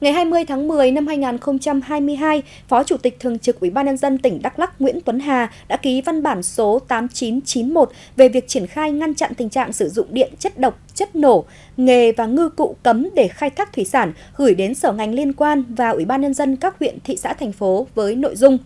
Ngày 20 tháng 10 năm 2022, Phó Chủ tịch Thường trực Ủy ban nhân dân tỉnh Đắk Lắk Nguyễn Tuấn Hà đã ký văn bản số 8991 về việc triển khai ngăn chặn tình trạng sử dụng điện chất độc, chất nổ, nghề và ngư cụ cấm để khai thác thủy sản gửi đến sở ngành liên quan và Ủy ban nhân dân các huyện, thị xã thành phố với nội dung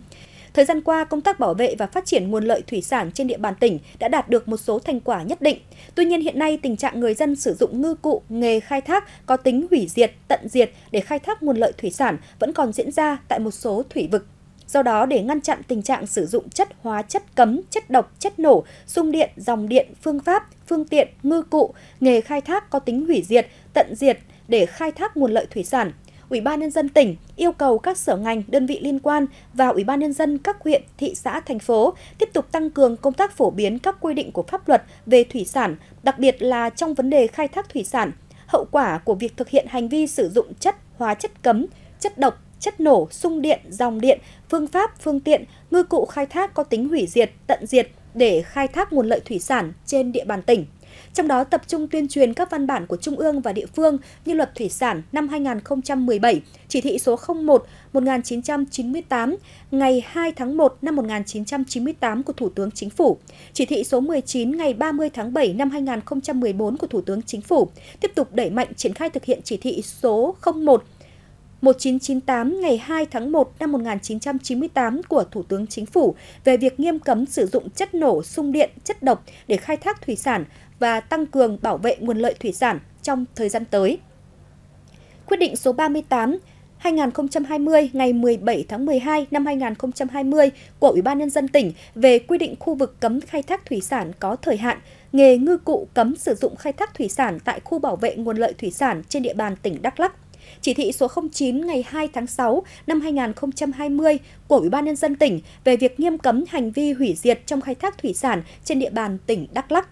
Thời gian qua, công tác bảo vệ và phát triển nguồn lợi thủy sản trên địa bàn tỉnh đã đạt được một số thành quả nhất định. Tuy nhiên hiện nay, tình trạng người dân sử dụng ngư cụ, nghề khai thác có tính hủy diệt, tận diệt để khai thác nguồn lợi thủy sản vẫn còn diễn ra tại một số thủy vực Do đó, để ngăn chặn tình trạng sử dụng chất hóa chất cấm, chất độc, chất nổ, sung điện, dòng điện, phương pháp, phương tiện, ngư cụ, nghề khai thác có tính hủy diệt, tận diệt để khai thác nguồn lợi thủy sản, Ủy ban nhân dân tỉnh yêu cầu các sở ngành, đơn vị liên quan và Ủy ban nhân dân các huyện, thị xã, thành phố tiếp tục tăng cường công tác phổ biến các quy định của pháp luật về thủy sản, đặc biệt là trong vấn đề khai thác thủy sản, hậu quả của việc thực hiện hành vi sử dụng chất, hóa chất cấm, chất độc, chất nổ, sung điện, dòng điện, phương pháp, phương tiện, ngư cụ khai thác có tính hủy diệt, tận diệt – để khai thác nguồn lợi thủy sản trên địa bàn tỉnh. Trong đó tập trung tuyên truyền các văn bản của Trung ương và địa phương như luật thủy sản năm 2017, chỉ thị số 01 1998 ngày 2 tháng 1 năm 1998 của Thủ tướng Chính phủ, chỉ thị số 19 ngày 30 tháng 7 năm 2014 của Thủ tướng Chính phủ, tiếp tục đẩy mạnh triển khai thực hiện chỉ thị số 01 1998 ngày 2 tháng 1 năm 1998 của Thủ tướng Chính phủ về việc nghiêm cấm sử dụng chất nổ, sung điện, chất độc để khai thác thủy sản và tăng cường bảo vệ nguồn lợi thủy sản trong thời gian tới. Quyết định số 38 2020 ngày 17 tháng 12 năm 2020 của Ủy ban nhân dân tỉnh về quy định khu vực cấm khai thác thủy sản có thời hạn, nghề ngư cụ cấm sử dụng khai thác thủy sản tại khu bảo vệ nguồn lợi thủy sản trên địa bàn tỉnh Đắk Lắc chỉ thị số 09 ngày 2 tháng 6 năm 2020 của Ủy ban nhân dân tỉnh về việc nghiêm cấm hành vi hủy diệt trong khai thác thủy sản trên địa bàn tỉnh Đắk Lắk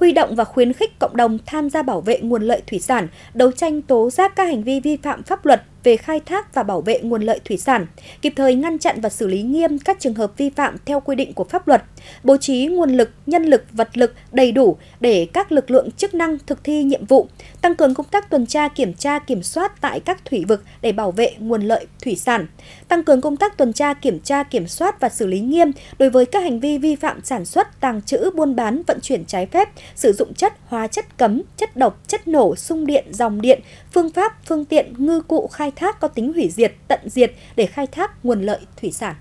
huy động và khuyến khích cộng đồng tham gia bảo vệ nguồn lợi thủy sản, đấu tranh tố giác các hành vi vi phạm pháp luật về khai thác và bảo vệ nguồn lợi thủy sản, kịp thời ngăn chặn và xử lý nghiêm các trường hợp vi phạm theo quy định của pháp luật, bố trí nguồn lực, nhân lực, vật lực đầy đủ để các lực lượng chức năng thực thi nhiệm vụ, tăng cường công tác tuần tra, kiểm tra, kiểm soát tại các thủy vực để bảo vệ nguồn lợi thủy sản, tăng cường công tác tuần tra, kiểm tra, kiểm soát và xử lý nghiêm đối với các hành vi vi phạm sản xuất, tàng trữ, buôn bán, vận chuyển trái phép, sử dụng chất, hóa chất cấm, chất độc, chất nổ, sung điện, dòng điện, phương pháp, phương tiện, ngư cụ khai thác có tính hủy diệt, tận diệt để khai thác nguồn lợi thủy sản.